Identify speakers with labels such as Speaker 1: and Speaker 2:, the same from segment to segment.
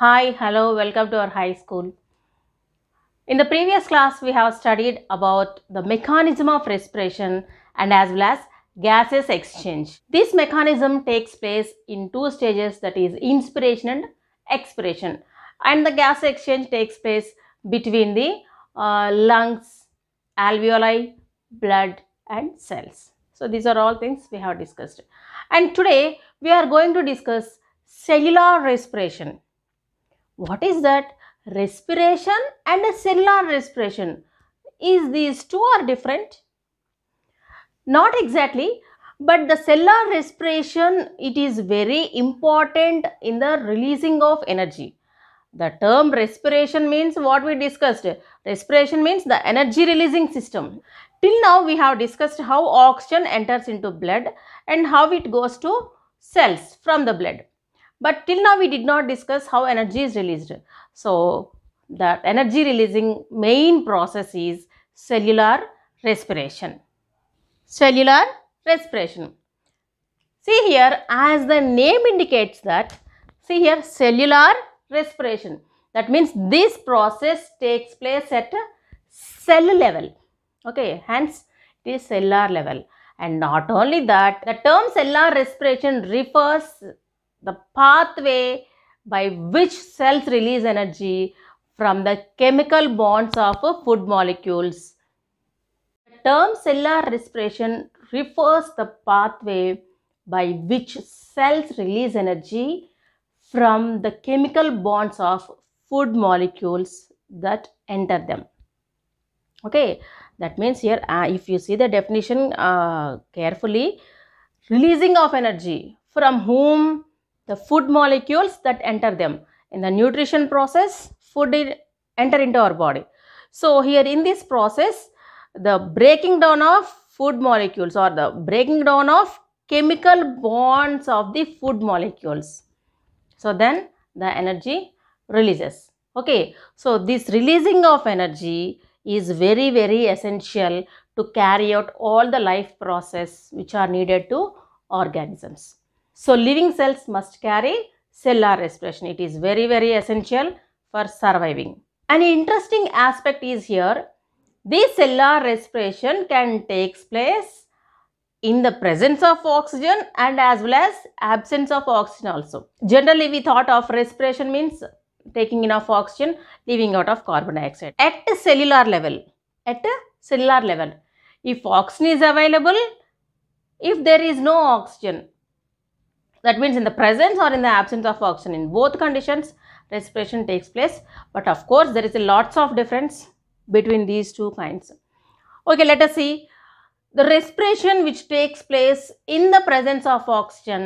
Speaker 1: Hi, hello, welcome to our high school. In the previous class, we have studied about the mechanism of respiration and as well as gases exchange. This mechanism takes place in two stages that is inspiration and expiration and the gas exchange takes place between the uh, lungs, alveoli, blood and cells. So these are all things we have discussed and today we are going to discuss cellular respiration. What is that? Respiration and cellular respiration. Is these two are different? Not exactly, but the cellular respiration, it is very important in the releasing of energy. The term respiration means what we discussed. Respiration means the energy releasing system. Till now we have discussed how oxygen enters into blood and how it goes to cells from the blood. But till now we did not discuss how energy is released. So that energy releasing main process is cellular respiration. Cellular respiration. See here as the name indicates that see here cellular respiration. That means this process takes place at cell level. Okay, hence it is cellular level. And not only that, the term cellular respiration refers the pathway by which cells release energy from the chemical bonds of food molecules. The term cellular respiration refers the pathway by which cells release energy from the chemical bonds of food molecules that enter them. Okay, that means here uh, if you see the definition uh, carefully, releasing of energy from whom the food molecules that enter them. In the nutrition process, food enter into our body. So here in this process, the breaking down of food molecules or the breaking down of chemical bonds of the food molecules. So then the energy releases. Okay. So this releasing of energy is very very essential to carry out all the life process which are needed to organisms. So living cells must carry cellular respiration. It is very, very essential for surviving. An interesting aspect is here, this cellular respiration can takes place in the presence of oxygen and as well as absence of oxygen also. Generally, we thought of respiration means taking in of oxygen, leaving out of carbon dioxide. At a cellular level, at a cellular level, if oxygen is available, if there is no oxygen, that means in the presence or in the absence of oxygen in both conditions respiration takes place but of course there is a lots of difference between these two kinds okay let us see the respiration which takes place in the presence of oxygen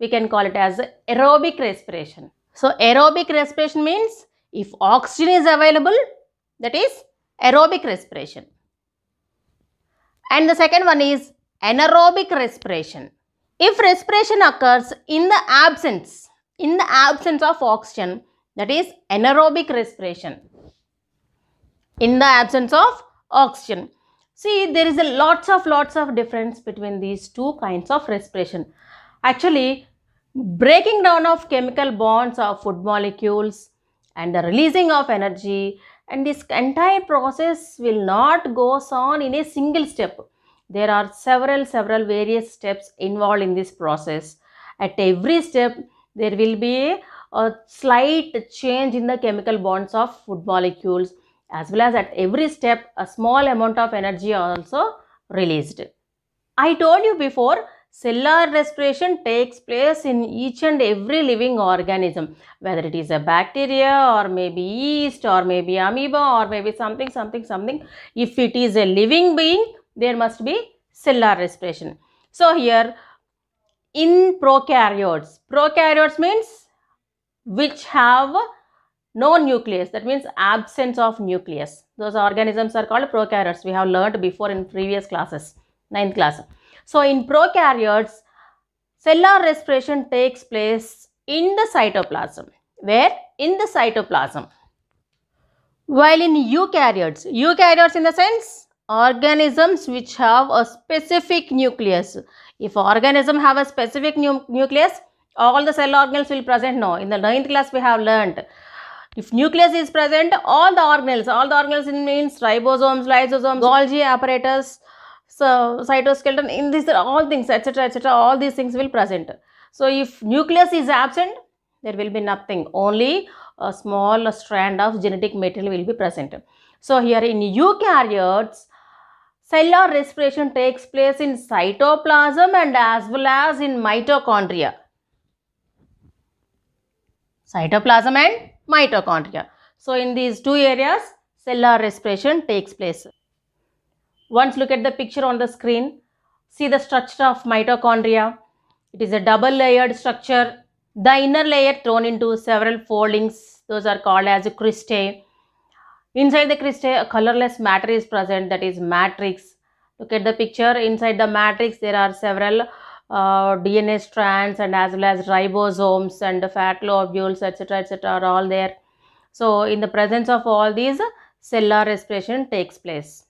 Speaker 1: we can call it as aerobic respiration so aerobic respiration means if oxygen is available that is aerobic respiration and the second one is anaerobic respiration if respiration occurs in the absence, in the absence of oxygen, that is anaerobic respiration. In the absence of oxygen. See, there is a lots of lots of difference between these two kinds of respiration. Actually, breaking down of chemical bonds of food molecules and the releasing of energy and this entire process will not goes on in a single step there are several several various steps involved in this process at every step there will be a slight change in the chemical bonds of food molecules as well as at every step a small amount of energy also released. I told you before cellular respiration takes place in each and every living organism whether it is a bacteria or maybe yeast or maybe amoeba or maybe something something something if it is a living being there must be cellular respiration. So here in prokaryotes, prokaryotes means which have no nucleus that means absence of nucleus. Those organisms are called prokaryotes we have learnt before in previous classes, ninth class. So in prokaryotes, cellular respiration takes place in the cytoplasm. Where? In the cytoplasm. While in eukaryotes, eukaryotes in the sense organisms which have a specific nucleus. If organism have a specific nu nucleus, all the cell organelles will present. No, in the ninth class we have learnt. If nucleus is present, all the organelles, all the organelles means ribosomes, lysosomes, Golgi apparatus, so cytoskeleton, in these all things, etc., etc., all these things will present. So if nucleus is absent, there will be nothing. Only a small strand of genetic material will be present. So here in eukaryotes, cellular respiration takes place in cytoplasm and as well as in mitochondria. Cytoplasm and mitochondria. So, in these two areas, cellular respiration takes place. Once look at the picture on the screen, see the structure of mitochondria. It is a double layered structure. The inner layer thrown into several foldings. Those are called as cristae Inside the crystal, a colorless matter is present that is matrix. Look at the picture. Inside the matrix, there are several uh, DNA strands and as well as ribosomes and fat lobules, etc., etc., are all there. So, in the presence of all these, cellular respiration takes place.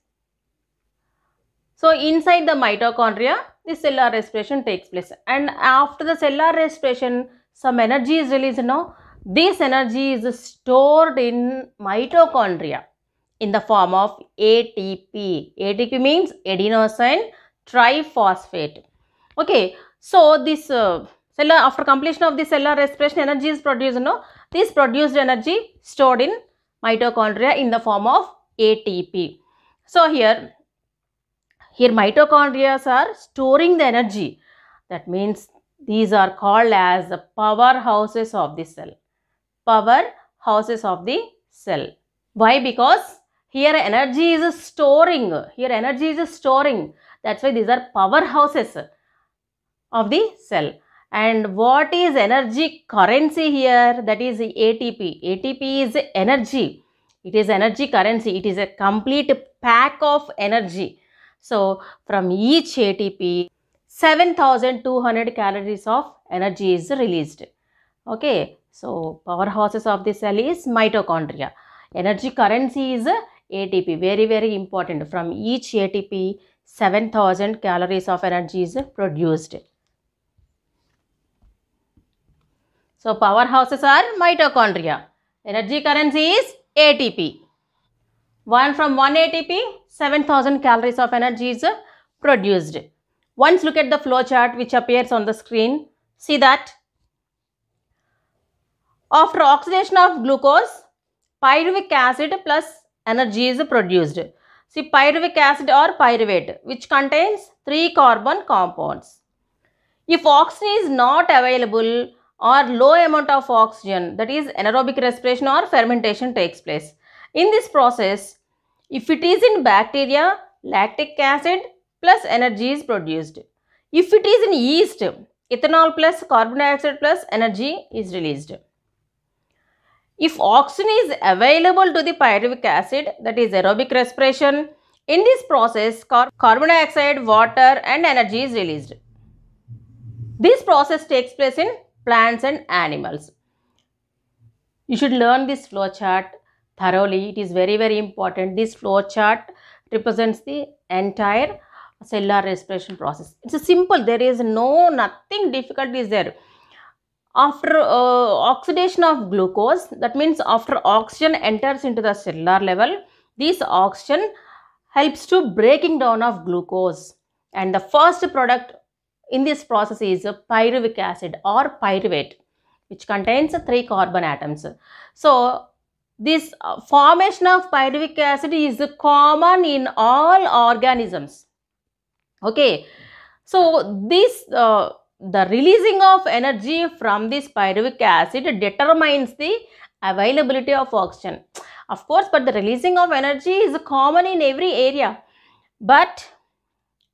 Speaker 1: So, inside the mitochondria, the cellular respiration takes place. And after the cellular respiration, some energy is released now this energy is stored in mitochondria in the form of ATP. ATP means adenosine triphosphate. Okay, so this uh, cellular, after completion of the cellular respiration, energy is produced. No, this produced energy stored in mitochondria in the form of ATP. So here, here mitochondria are storing the energy. That means these are called as the powerhouses of the cell power houses of the cell. Why? Because here energy is storing. Here energy is storing. That's why these are power houses of the cell. And what is energy currency here? That is ATP. ATP is energy. It is energy currency. It is a complete pack of energy. So, from each ATP, 7200 calories of energy is released. Okay. So powerhouses of the cell is mitochondria. Energy currency is ATP. Very, very important. From each ATP, 7000 calories of energy is produced. So powerhouses are mitochondria. Energy currency is ATP. One from 1 ATP, 7000 calories of energy is produced. Once look at the flow chart which appears on the screen. See that after oxidation of glucose, pyruvic acid plus energy is produced. See pyruvic acid or pyruvate which contains three carbon compounds. If oxygen is not available or low amount of oxygen that is anaerobic respiration or fermentation takes place. In this process, if it is in bacteria, lactic acid plus energy is produced. If it is in yeast, ethanol plus carbon dioxide plus energy is released. If oxygen is available to the pyruvic acid, that is aerobic respiration, in this process, car carbon dioxide, water and energy is released. This process takes place in plants and animals. You should learn this flow chart thoroughly. It is very, very important. This flow chart represents the entire cellular respiration process. It's a simple. There is no, nothing difficult is there after uh, oxidation of glucose that means after oxygen enters into the cellular level this oxygen helps to breaking down of glucose and the first product in this process is pyruvic acid or pyruvate which contains three carbon atoms so this uh, formation of pyruvic acid is common in all organisms okay so this uh, the releasing of energy from this pyruvic acid determines the availability of oxygen. Of course, but the releasing of energy is common in every area. But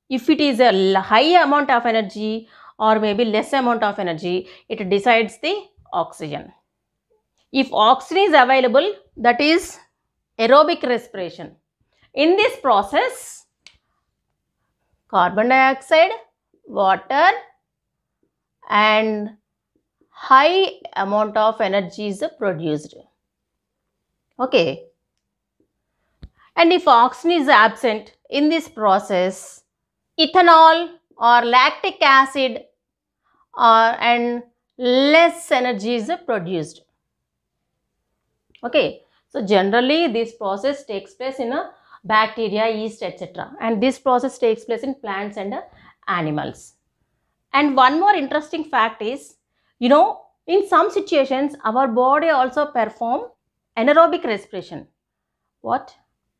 Speaker 1: if it is a high amount of energy or maybe less amount of energy, it decides the oxygen. If oxygen is available, that is aerobic respiration. In this process, carbon dioxide, water, and high amount of energy is produced. Okay. And if oxygen is absent in this process, ethanol or lactic acid or, uh, and less energy is produced. Okay. So, generally this process takes place in a bacteria, yeast, etc. And this process takes place in plants and animals. And one more interesting fact is, you know, in some situations, our body also perform anaerobic respiration. What?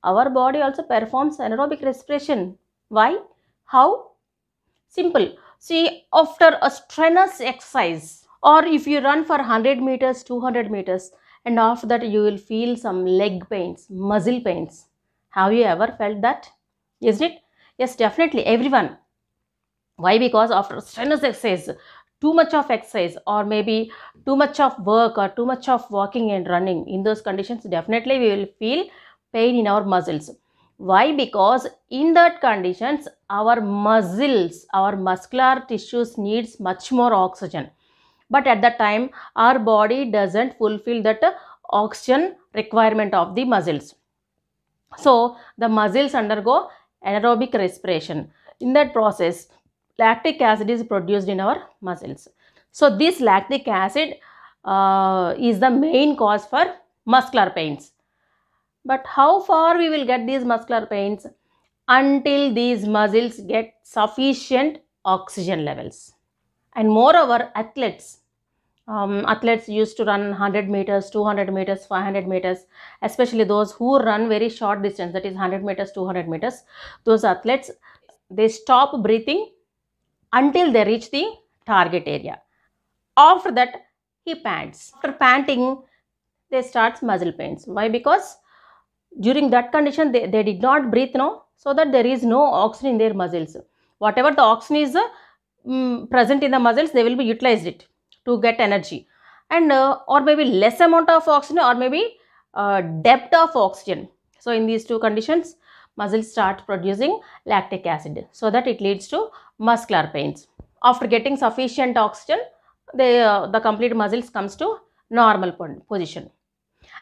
Speaker 1: Our body also performs anaerobic respiration. Why? How? Simple. See, after a strenuous exercise or if you run for 100 meters, 200 meters and after that you will feel some leg pains, muscle pains. Have you ever felt that? Isn't it? Yes, definitely. Everyone why because after strenuous exercise too much of exercise or maybe too much of work or too much of walking and running in those conditions definitely we will feel pain in our muscles why because in that conditions our muscles our muscular tissues needs much more oxygen but at that time our body doesn't fulfill that oxygen requirement of the muscles so the muscles undergo anaerobic respiration in that process lactic acid is produced in our muscles. So this lactic acid uh, is the main cause for muscular pains. But how far we will get these muscular pains? Until these muscles get sufficient oxygen levels. And moreover, athletes, um, athletes used to run 100 meters, 200 meters, 500 meters, especially those who run very short distance, that is 100 meters, 200 meters, those athletes, they stop breathing until they reach the target area. After that, he pants. After panting, they starts muscle pains. Why? Because during that condition, they, they did not breathe, no? So that there is no oxygen in their muscles. Whatever the oxygen is uh, um, present in the muscles, they will be utilized it to get energy. And uh, or maybe less amount of oxygen or maybe uh, depth of oxygen. So in these two conditions, muscles start producing lactic acid so that it leads to muscular pains. After getting sufficient oxygen, the uh, the complete muscles comes to normal position.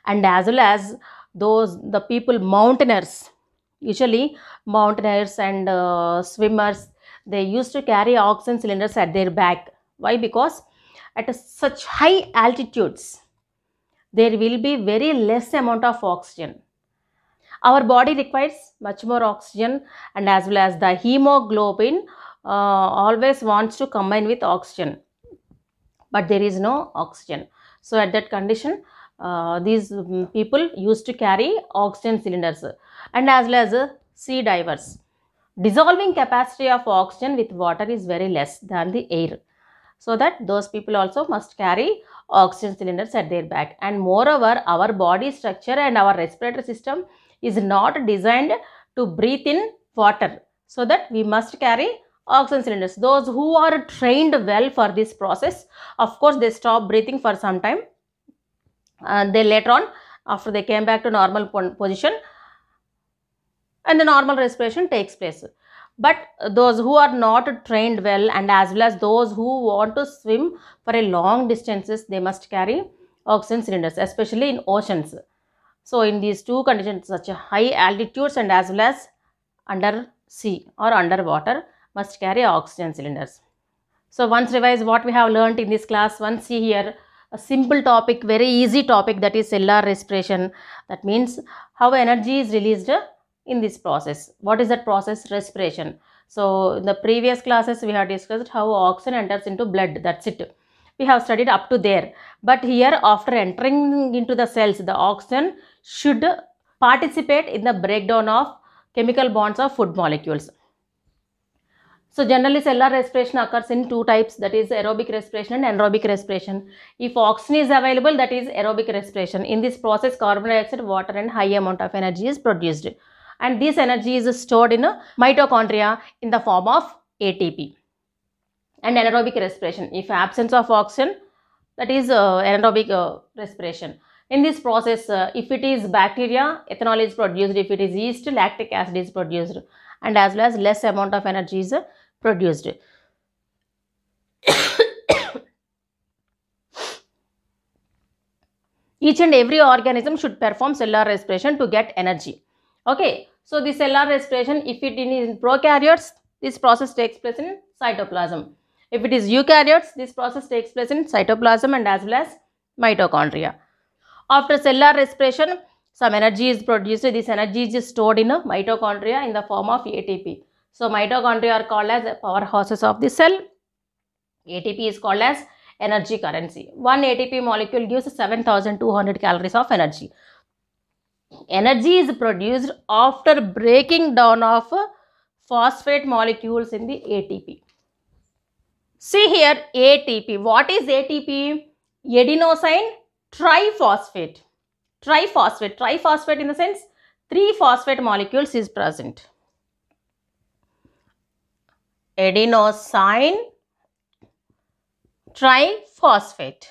Speaker 1: And as well as those the people mountaineers, usually mountaineers and uh, swimmers, they used to carry oxygen cylinders at their back. Why? Because at such high altitudes, there will be very less amount of oxygen our body requires much more oxygen and as well as the hemoglobin uh, always wants to combine with oxygen but there is no oxygen so at that condition uh, these um, people used to carry oxygen cylinders and as well as uh, sea divers. Dissolving capacity of oxygen with water is very less than the air. So that those people also must carry oxygen cylinders at their back. And moreover, our body structure and our respiratory system is not designed to breathe in water. So that we must carry oxygen cylinders. Those who are trained well for this process, of course, they stop breathing for some time. And they later on, after they came back to normal position, and the normal respiration takes place. But those who are not trained well and as well as those who want to swim for a long distances, they must carry oxygen cylinders, especially in oceans. So, in these two conditions, such high altitudes and as well as under sea or underwater, must carry oxygen cylinders. So once revise what we have learnt in this class, once see here a simple topic, very easy topic that is cellular respiration. That means how energy is released in this process. What is that process? Respiration. So in the previous classes we have discussed how oxygen enters into blood. That's it. We have studied up to there. But here after entering into the cells, the oxygen should participate in the breakdown of chemical bonds of food molecules. So generally cellular respiration occurs in two types that is aerobic respiration and anaerobic respiration. If oxygen is available that is aerobic respiration. In this process carbon dioxide, water and high amount of energy is produced and this energy is stored in mitochondria in the form of ATP. And anaerobic respiration if absence of oxygen that is uh, anaerobic uh, respiration. In this process, uh, if it is bacteria, ethanol is produced. If it is yeast, lactic acid is produced. And as well as less amount of energy is uh, produced. Each and every organism should perform cellular respiration to get energy. Okay, so the cellular respiration, if it is in prokaryotes, this process takes place in cytoplasm. If it is eukaryotes, this process takes place in cytoplasm and as well as mitochondria. After cellular respiration, some energy is produced. This energy is stored in a mitochondria in the form of ATP. So mitochondria are called as powerhouses of the cell. ATP is called as energy currency. One ATP molecule gives 7200 calories of energy. Energy is produced after breaking down of phosphate molecules in the ATP. See here ATP. What is ATP? Adenosine triphosphate. Triphosphate. Triphosphate in the sense three phosphate molecules is present adenosine triphosphate.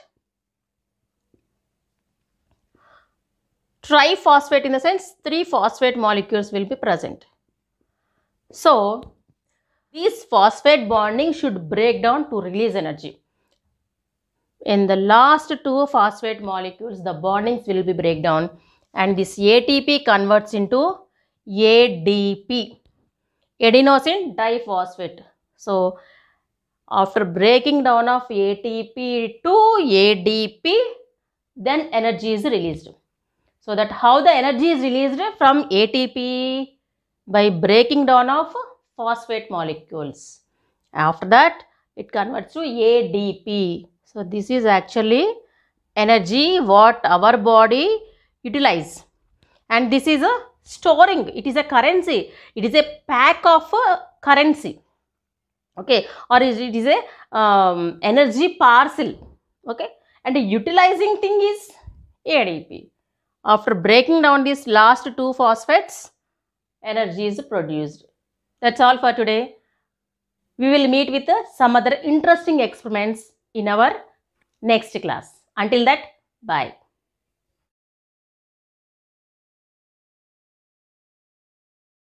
Speaker 1: Triphosphate in the sense three phosphate molecules will be present. So, these phosphate bonding should break down to release energy. In the last two phosphate molecules, the bondings will be break down and this ATP converts into ADP, adenosine diphosphate. So, after breaking down of ATP to ADP, then energy is released. So, that how the energy is released from ATP by breaking down of phosphate molecules. After that, it converts to ADP. So, this is actually energy what our body utilize and this is a storing it is a currency it is a pack of a currency okay or it is a um, energy parcel okay and the utilizing thing is ADP. After breaking down these last two phosphates energy is produced. That's all for today. We will meet with uh, some other interesting experiments in our next class. Until that, bye.